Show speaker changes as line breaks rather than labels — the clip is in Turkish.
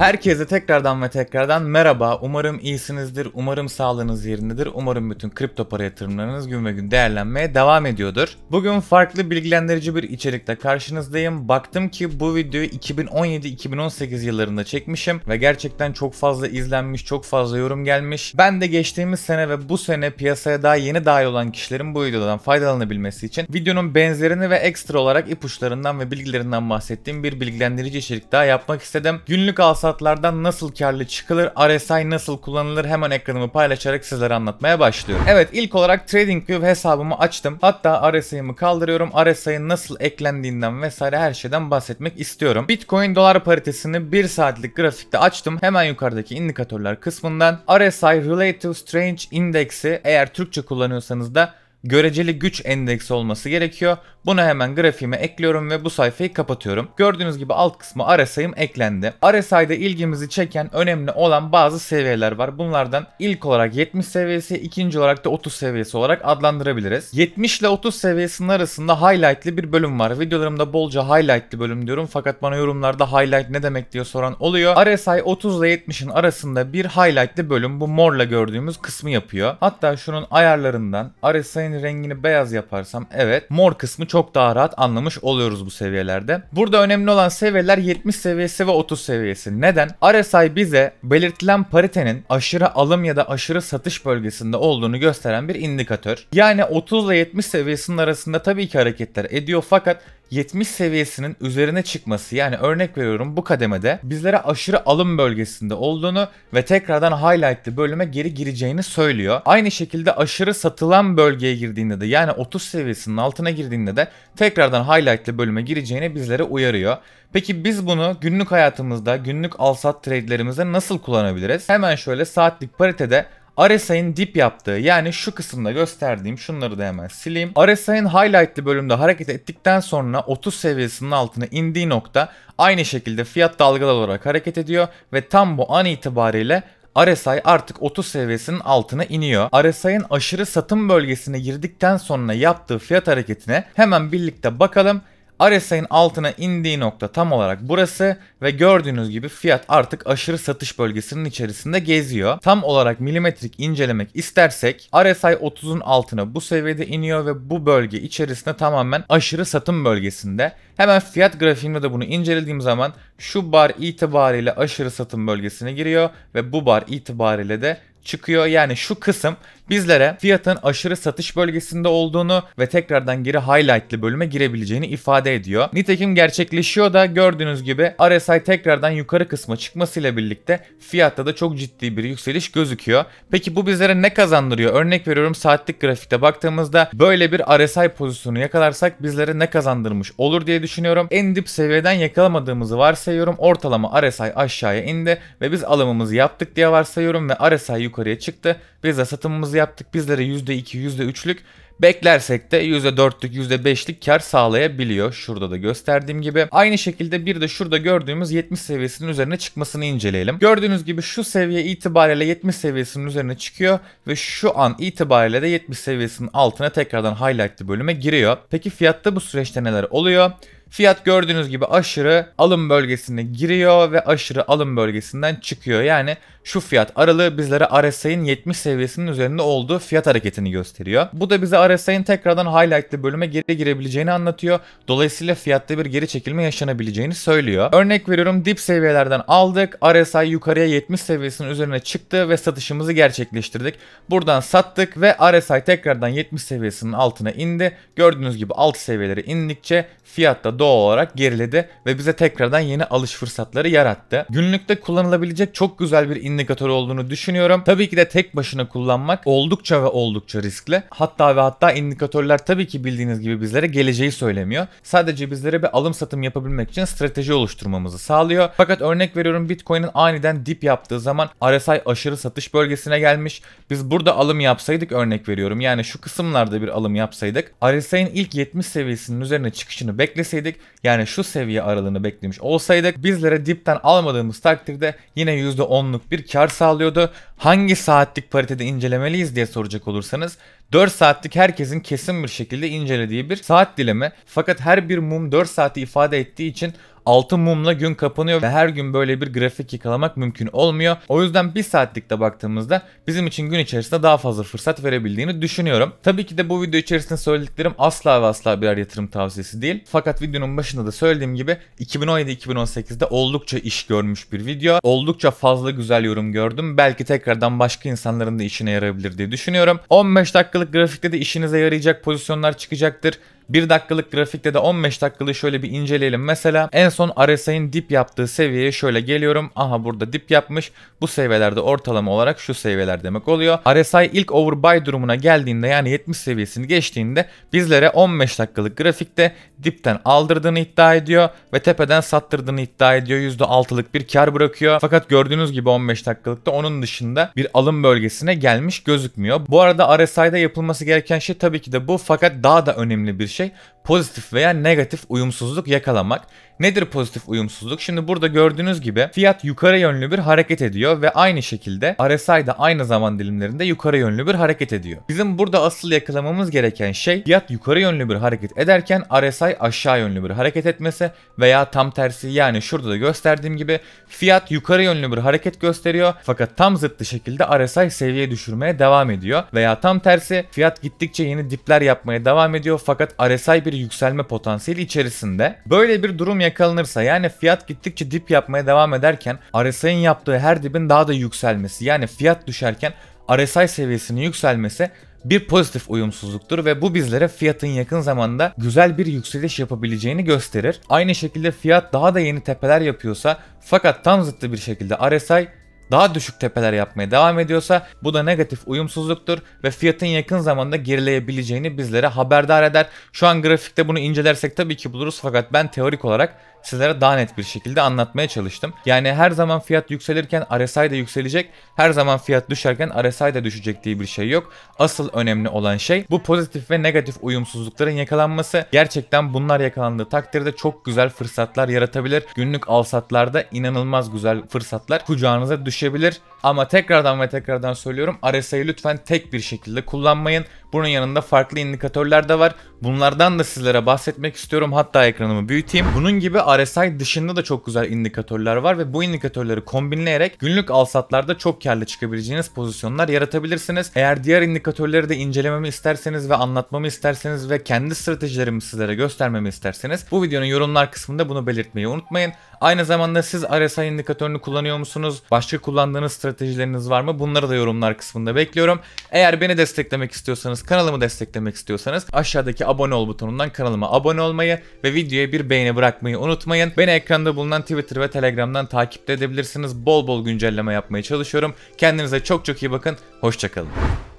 Herkese tekrardan ve tekrardan merhaba. Umarım iyisinizdir. Umarım sağlığınız yerindedir. Umarım bütün kripto para yatırımlarınız gün ve gün değerlenmeye devam ediyordur. Bugün farklı bilgilendirici bir içerikte karşınızdayım. Baktım ki bu videoyu 2017-2018 yıllarında çekmişim ve gerçekten çok fazla izlenmiş, çok fazla yorum gelmiş. Ben de geçtiğimiz sene ve bu sene piyasaya daha yeni dahil olan kişilerin bu videodan faydalanabilmesi için videonun benzerini ve ekstra olarak ipuçlarından ve bilgilerinden bahsettiğim bir bilgilendirici içerik daha yapmak istedim. Günlük alsa fırsatlardan nasıl karlı çıkılır, RSI nasıl kullanılır hemen ekranımı paylaşarak sizlere anlatmaya başlıyorum. Evet ilk olarak TradingView hesabımı açtım. Hatta RSI'mi kaldırıyorum. RSI'nin nasıl eklendiğinden vesaire her şeyden bahsetmek istiyorum. Bitcoin dolar paritesini 1 saatlik grafikte açtım. Hemen yukarıdaki indikatörler kısmından RSI Relative Strange Index'i eğer Türkçe kullanıyorsanız da göreceli güç endeksi olması gerekiyor. Buna hemen grafiğime ekliyorum ve bu sayfayı kapatıyorum. Gördüğünüz gibi alt kısmı Aresayım eklendi. Aresayda ilgimizi çeken önemli olan bazı seviyeler var. Bunlardan ilk olarak 70 seviyesi, ikinci olarak da 30 seviyesi olarak adlandırabiliriz. 70 ile 30 seviyesinin arasında highlightlı bir bölüm var. Videolarımda bolca highlightlı bölüm diyorum fakat bana yorumlarda highlight ne demek diyor soran oluyor. Aresay 30 ile 70'in arasında bir highlightlı bölüm bu morla gördüğümüz kısmı yapıyor. Hatta şunun ayarlarından RSI'nin rengini beyaz yaparsam evet mor kısmı çok daha rahat anlamış oluyoruz bu seviyelerde. Burada önemli olan seviyeler 70 seviyesi ve 30 seviyesi. Neden? RSI bize belirtilen paritenin aşırı alım ya da aşırı satış bölgesinde olduğunu gösteren bir indikatör. Yani 30 ile 70 seviyesinin arasında tabii ki hareketler ediyor fakat 70 seviyesinin üzerine çıkması yani örnek veriyorum bu kademede bizlere aşırı alım bölgesinde olduğunu ve tekrardan highlightlı bölüme geri gireceğini söylüyor. Aynı şekilde aşırı satılan bölgeye girdiğinde de yani 30 seviyesinin altına girdiğinde de tekrardan highlightlı bölüme gireceğini bizlere uyarıyor. Peki biz bunu günlük hayatımızda günlük al-sat trade'lerimizde nasıl kullanabiliriz? Hemen şöyle saatlik paritede RSI'nin dip yaptığı yani şu kısımda gösterdiğim şunları da hemen sileyim. RSI'nin highlightlı bölümde hareket ettikten sonra 30 seviyesinin altına indiği nokta aynı şekilde fiyat dalgalı olarak hareket ediyor ve tam bu an itibariyle RSI artık 30 seviyesinin altına iniyor. RSI'nin aşırı satım bölgesine girdikten sonra yaptığı fiyat hareketine hemen birlikte bakalım RSI'nin altına indiği nokta tam olarak burası ve gördüğünüz gibi fiyat artık aşırı satış bölgesinin içerisinde geziyor. Tam olarak milimetrik incelemek istersek RSI 30'un altına bu seviyede iniyor ve bu bölge içerisinde tamamen aşırı satım bölgesinde. Hemen fiyat grafiğinde de bunu incelediğim zaman şu bar itibariyle aşırı satım bölgesine giriyor ve bu bar itibariyle de çıkıyor. Yani şu kısım bizlere fiyatın aşırı satış bölgesinde olduğunu ve tekrardan geri highlightlı bölüme girebileceğini ifade ediyor. Nitekim gerçekleşiyor da gördüğünüz gibi RSI tekrardan yukarı kısma çıkmasıyla birlikte fiyatta da çok ciddi bir yükseliş gözüküyor. Peki bu bizlere ne kazandırıyor? Örnek veriyorum saatlik grafikte baktığımızda böyle bir RSI pozisyonu yakalarsak bizlere ne kazandırmış olur diye düşünüyorum. En dip seviyeden yakalamadığımızı varsayıyorum. Ortalama RSI aşağıya indi ve biz alımımızı yaptık diye varsayıyorum ve RSI yukarıya çıktı. Biz de satımımızı yaptık. Bizlere %2, %3'lük Beklersek de %4'lük %5'lik kar sağlayabiliyor. Şurada da gösterdiğim gibi. Aynı şekilde bir de şurada gördüğümüz 70 seviyesinin üzerine çıkmasını inceleyelim. Gördüğünüz gibi şu seviye itibariyle 70 seviyesinin üzerine çıkıyor ve şu an itibariyle de 70 seviyesinin altına tekrardan highlightlı bölüme giriyor. Peki fiyatta bu süreçte neler oluyor? Fiyat gördüğünüz gibi aşırı alım bölgesine giriyor ve aşırı alım bölgesinden çıkıyor. Yani şu fiyat aralığı bizlere RSI'nin 70 seviyesinin üzerinde olduğu fiyat hareketini gösteriyor. Bu da bize RSI'nin tekrardan highlightlı bölüme geri girebileceğini anlatıyor. Dolayısıyla fiyatta bir geri çekilme yaşanabileceğini söylüyor. Örnek veriyorum dip seviyelerden aldık. RSI yukarıya 70 seviyesinin üzerine çıktı ve satışımızı gerçekleştirdik. Buradan sattık ve RSI tekrardan 70 seviyesinin altına indi. Gördüğünüz gibi alt seviyeleri indikçe fiyat da doğal olarak geriledi ve bize tekrardan yeni alış fırsatları yarattı. Günlükte kullanılabilecek çok güzel bir indikatör olduğunu düşünüyorum. Tabii ki de tek başına kullanmak oldukça ve oldukça riskli. Hatta ve hatta indikatörler tabii ki bildiğiniz gibi bizlere geleceği söylemiyor. Sadece bizlere bir alım satım yapabilmek için strateji oluşturmamızı sağlıyor. Fakat örnek veriyorum Bitcoin'in aniden dip yaptığı zaman RSI aşırı satış bölgesine gelmiş. Biz burada alım yapsaydık örnek veriyorum. Yani şu kısımlarda bir alım yapsaydık. RSI'nin ilk 70 seviyesinin üzerine çıkışını bekleseydik bekleseydik yani şu seviye aralığını beklemiş olsaydık bizlere dipten almadığımız takdirde yine %10'luk bir kar sağlıyordu. Hangi saatlik paritede incelemeliyiz diye soracak olursanız 4 saatlik herkesin kesin bir şekilde incelediği bir saat dilimi. Fakat her bir mum 4 saati ifade ettiği için altın mumla gün kapanıyor ve her gün böyle bir grafik yakalamak mümkün olmuyor. O yüzden bir saatlikte baktığımızda bizim için gün içerisinde daha fazla fırsat verebildiğini düşünüyorum. Tabii ki de bu video içerisinde söylediklerim asla ve asla birer yatırım tavsiyesi değil. Fakat videonun başında da söylediğim gibi 2017-2018'de oldukça iş görmüş bir video. Oldukça fazla güzel yorum gördüm. Belki tekrardan başka insanların da işine yarayabilir diye düşünüyorum. 15 dakikalık grafikte de işinize yarayacak pozisyonlar çıkacaktır. 1 dakikalık grafikte de 15 dakikalığı şöyle bir inceleyelim. Mesela en son RSI'nin dip yaptığı seviyeye şöyle geliyorum. Aha burada dip yapmış. Bu seviyelerde ortalama olarak şu seviyeler demek oluyor. RSI ilk overbuy durumuna geldiğinde yani 70 seviyesini geçtiğinde bizlere 15 dakikalık grafikte dipten aldırdığını iddia ediyor ve tepeden sattırdığını iddia ediyor. %6'lık bir kar bırakıyor. Fakat gördüğünüz gibi 15 dakikalıkta onun dışında bir alım bölgesine gelmiş gözükmüyor. Bu arada RSI'da yapılması gereken şey tabii ki de bu fakat daha da önemli bir şey pozitif veya negatif uyumsuzluk yakalamak. Nedir pozitif uyumsuzluk? Şimdi burada gördüğünüz gibi fiyat yukarı yönlü bir hareket ediyor ve aynı şekilde RSI de aynı zaman dilimlerinde yukarı yönlü bir hareket ediyor. Bizim burada asıl yakalamamız gereken şey fiyat yukarı yönlü bir hareket ederken RSI aşağı yönlü bir hareket etmesi veya tam tersi yani şurada da gösterdiğim gibi fiyat yukarı yönlü bir hareket gösteriyor fakat tam zıttı şekilde RSI seviye düşürmeye devam ediyor veya tam tersi fiyat gittikçe yeni dipler yapmaya devam ediyor fakat RSI bir bir yükselme potansiyeli içerisinde. Böyle bir durum yakalanırsa yani fiyat gittikçe dip yapmaya devam ederken RSI'nin yaptığı her dibin daha da yükselmesi yani fiyat düşerken RSI seviyesinin yükselmesi bir pozitif uyumsuzluktur ve bu bizlere fiyatın yakın zamanda güzel bir yükseliş yapabileceğini gösterir. Aynı şekilde fiyat daha da yeni tepeler yapıyorsa fakat tam zıttı bir şekilde RSI daha düşük tepeler yapmaya devam ediyorsa bu da negatif uyumsuzluktur ve fiyatın yakın zamanda gerileyebileceğini bizlere haberdar eder. Şu an grafikte bunu incelersek tabii ki buluruz fakat ben teorik olarak sizlere daha net bir şekilde anlatmaya çalıştım. Yani her zaman fiyat yükselirken RSI de yükselecek, her zaman fiyat düşerken RSI de düşecek diye bir şey yok. Asıl önemli olan şey bu pozitif ve negatif uyumsuzlukların yakalanması. Gerçekten bunlar yakalandığı takdirde çok güzel fırsatlar yaratabilir. Günlük alsatlarda inanılmaz güzel fırsatlar kucağınıza düşebilir. Ama tekrardan ve tekrardan söylüyorum RSI'yi lütfen tek bir şekilde kullanmayın. Bunun yanında farklı indikatörler de var. Bunlardan da sizlere bahsetmek istiyorum. Hatta ekranımı büyüteyim. Bunun gibi RSI dışında da çok güzel indikatörler var ve bu indikatörleri kombinleyerek günlük alsatlarda çok karlı çıkabileceğiniz pozisyonlar yaratabilirsiniz. Eğer diğer indikatörleri de incelememi isterseniz ve anlatmamı isterseniz ve kendi stratejilerimi sizlere göstermemi isterseniz bu videonun yorumlar kısmında bunu belirtmeyi unutmayın. Aynı zamanda siz RSI indikatörünü kullanıyor musunuz? Başka kullandığınız stratejileriniz var mı? Bunları da yorumlar kısmında bekliyorum. Eğer beni desteklemek istiyorsanız, kanalımı desteklemek istiyorsanız aşağıdaki abone ol butonundan kanalıma abone olmayı ve videoya bir beğeni bırakmayı unutmayın. Beni ekranda bulunan Twitter ve Telegram'dan takip edebilirsiniz. Bol bol güncelleme yapmaya çalışıyorum. Kendinize çok çok iyi bakın. Hoşçakalın.